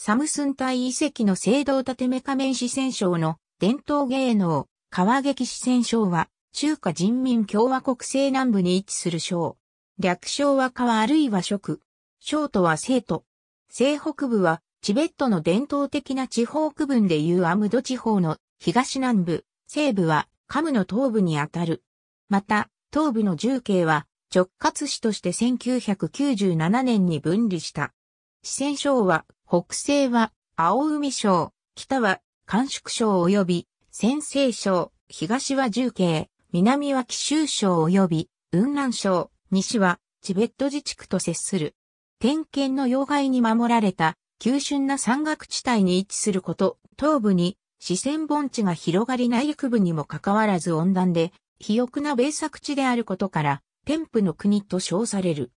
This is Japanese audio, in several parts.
サムスン隊遺跡の聖堂建目仮面四川省の伝統芸能、川劇四川省は、中華人民共和国西南部に位置する省。略称は川あるいは食。省都は生徒。西北部は、チベットの伝統的な地方区分でいうアムド地方の東南部、西部はカムの東部にあたる。また、東部の重慶は直轄市として1997年に分離した。四川省は北西は青海省、北は甘粛省及び先西省、東は重慶、南は紀州省及び雲南省、西はチベット自治区と接する。点検の要害に守られた、急峻な山岳地帯に位置すること、東部に四川盆地が広がり内陸部にもかかわらず温暖で、肥沃な米作地であることから、天賦の国と称される。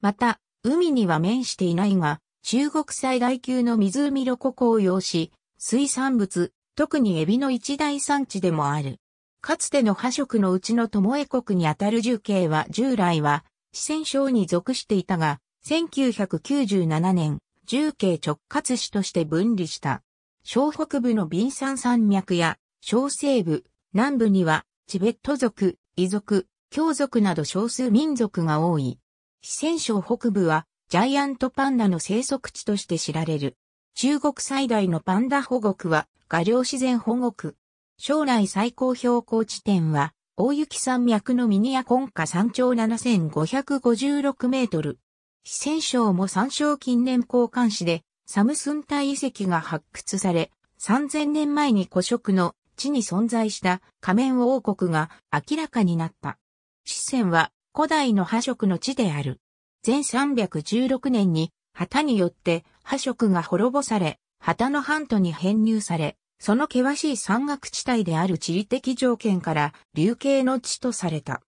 また、海には面していないが、中国最大級の湖ロココを要し、水産物、特にエビの一大産地でもある。かつての覇食のうちの友江国にあたる重慶は従来は四川省に属していたが、1997年、重慶直轄市として分離した。小北部のビン山脈や、小西部、南部には、チベット族、遺族、共族など少数民族が多い。四川省北部は、ジャイアントパンダの生息地として知られる。中国最大のパンダ保護区は、画量自然保護区。将来最高標高地点は、大雪山脈のミニアコンカ山頂7556メートル。四川省も山椒近年交換市で、サムスン体遺跡が発掘され、3000年前に古色の地に存在した仮面王国が明らかになった。四川は古代の覇色の地である。全316年に旗によって破色が滅ぼされ、旗の半島に編入され、その険しい山岳地帯である地理的条件から流刑の地とされた。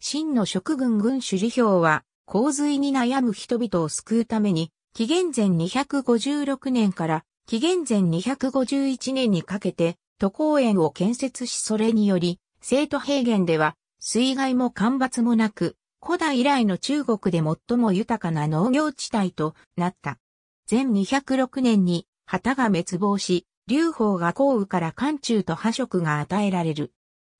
真の食軍軍主理表は、洪水に悩む人々を救うために、紀元前256年から紀元前251年にかけて都公園を建設しそれにより、生徒平原では水害も干ばつもなく古代以来の中国で最も豊かな農業地帯となった。前206年に旗が滅亡し、劉邦が降羽から漢中と破食が与えられる。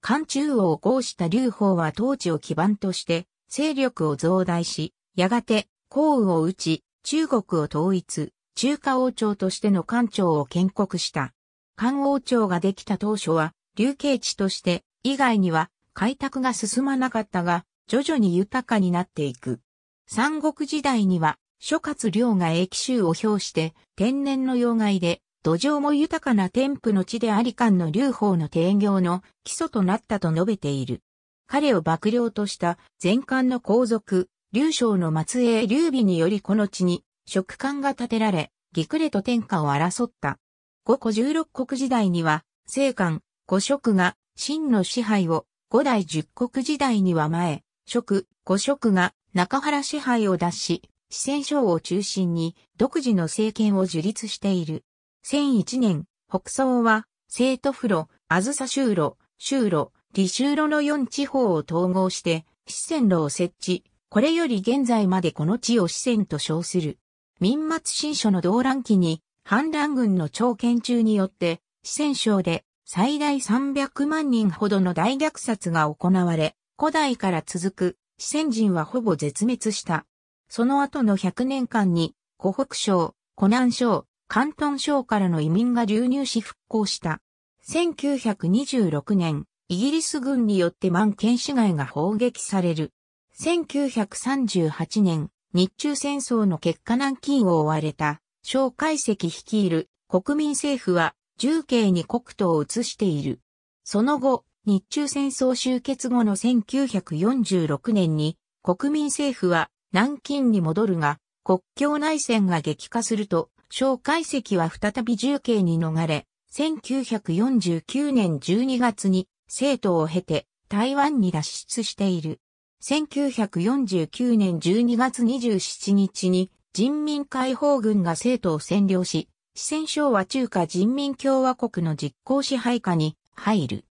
漢中を合した劉邦は統治を基盤として勢力を増大し、やがて降羽を打ち、中国を統一、中華王朝としての漢朝を建国した。漢王朝ができた当初は、流刑地として、以外には開拓が進まなかったが、徐々に豊かになっていく。三国時代には、諸葛亮が益州を表して天然の要害で土壌も豊かな天賦の地であり間の劉邦の定業の基礎となったと述べている。彼を幕僚とした前官の皇族、劉将の末裔劉備によりこの地に食官が建てられ、義呉と天下を争った。五個十六国時代には、聖官、五職が秦の支配を、五代十国時代には前、職、五職が中原支配を脱し、四川省を中心に独自の政権を樹立している。1001年、北宋は、生徒風呂、あずさ州路、州路、李州路の4地方を統合して、四川路を設置。これより現在までこの地を四川と称する。民末新書の動乱期に、反乱軍の長研中によって、四川省で最大300万人ほどの大虐殺が行われ、古代から続く四川人はほぼ絶滅した。その後の100年間に湖北省、湖南省、広東省からの移民が流入し復興した。1926年、イギリス軍によって満県市街が砲撃される。1938年、日中戦争の結果南京を追われた、蒋介石率いる国民政府は、重慶に国土を移している。その後、日中戦争終結後の1946年に国民政府は南京に戻るが国境内戦が激化すると蒋介石は再び重慶に逃れ1949年12月に生徒を経て台湾に脱出している。1949年12月27日に人民解放軍が生徒を占領し、四川省は中華人民共和国の実効支配下に入る。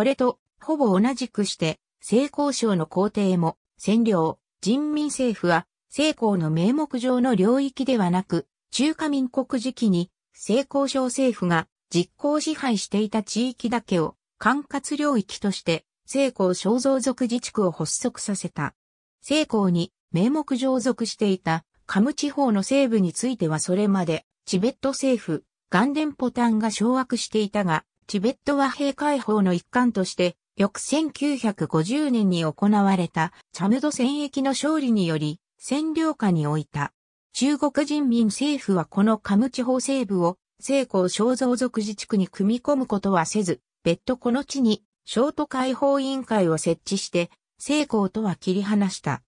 これと、ほぼ同じくして、性交渉の皇帝も、占領、人民政府は、性交の名目上の領域ではなく、中華民国時期に、性交渉政府が実行支配していた地域だけを管轄領域として、西高肖像族自治区を発足させた。西高に名目上属していたカム地方の西部についてはそれまでチベット政府、ガンデンポタンが掌握していたが、チベット和平解放の一環として、翌1950年に行われたチャムド戦役の勝利により占領下に置いた。中国人民政府はこのカム地方西部を成功肖像族自治区に組み込むことはせず、別途この地にショート解放委員会を設置して、成功とは切り離した。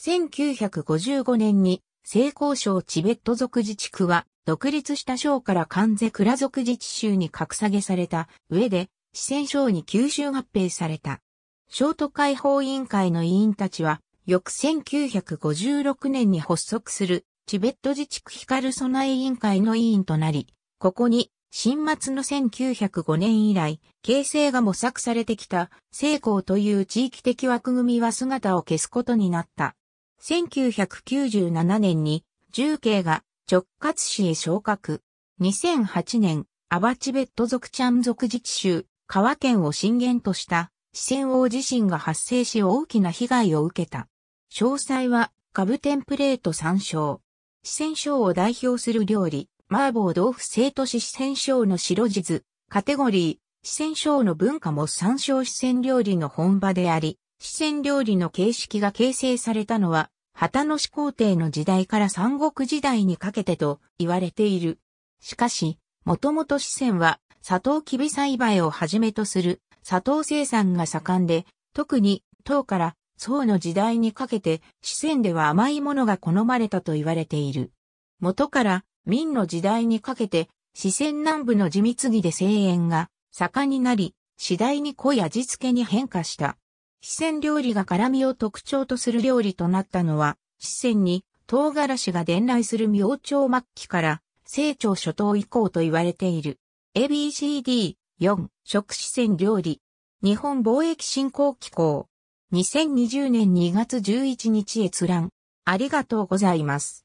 1955年に成功省チベット族自治区は独立した省から関税倉属自治州に格下げされた上で、四川省に吸収合併された。省都解放委員会の委員たちは、翌1956年に発足するチベット自治区光る備え委員会の委員となり、ここに、新末の1905年以来、形成が模索されてきた、成功という地域的枠組みは姿を消すことになった。1997年に、重慶が直轄市へ昇格。2008年、アバチベット族チャン族自治州、川県を震源とした四川王地震が発生し大きな被害を受けた。詳細は、カブテンプレート参照。四川省を代表する料理、麻婆豆腐生都市四川省の白地図、カテゴリー、四川省の文化も参照四川料理の本場であり、四川料理の形式が形成されたのは、旗野始皇帝の時代から三国時代にかけてと言われている。しかし、もともと四川は、砂糖きび栽培をはじめとする砂糖生産が盛んで、特に、唐から宋の時代にかけて、四川では甘いものが好まれたと言われている。元から、明の時代にかけて、四川南部の地蜜木で声援が盛んになり、次第に濃い味付けに変化した。四川料理が辛味を特徴とする料理となったのは、四川に唐辛子が伝来する明朝末期から清朝初頭以降と言われている。ABCD4 食四川料理。日本貿易振興機構。2020年2月11日閲覧。ありがとうございます。